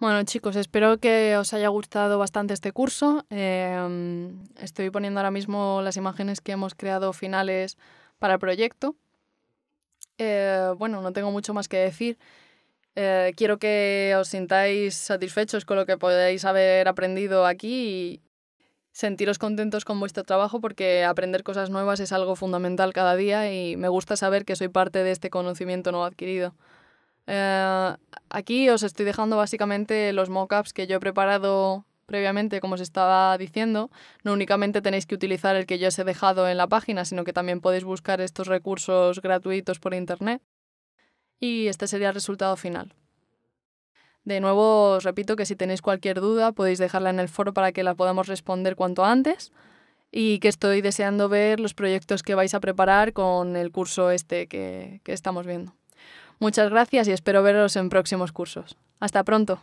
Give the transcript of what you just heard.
Bueno chicos, espero que os haya gustado bastante este curso. Em, estoy poniendo ahora mismo las imágenes que hemos creado finales para el proyecto. Eh, bueno, no tengo mucho más que decir. Eh, quiero que os sintáis satisfechos con lo que podéis haber aprendido aquí y sentiros contentos con vuestro trabajo porque aprender cosas nuevas es algo fundamental cada día y me gusta saber que soy parte de este conocimiento no adquirido. Eh, aquí os estoy dejando básicamente los mockups que yo he preparado previamente, como os estaba diciendo. No únicamente tenéis que utilizar el que yo os he dejado en la página, sino que también podéis buscar estos recursos gratuitos por internet. Y este sería el resultado final. De nuevo, os repito que si tenéis cualquier duda podéis dejarla en el foro para que la podamos responder cuanto antes y que estoy deseando ver los proyectos que vais a preparar con el curso este que estamos viendo. Muchas gracias y espero veros en próximos cursos. Hasta pronto.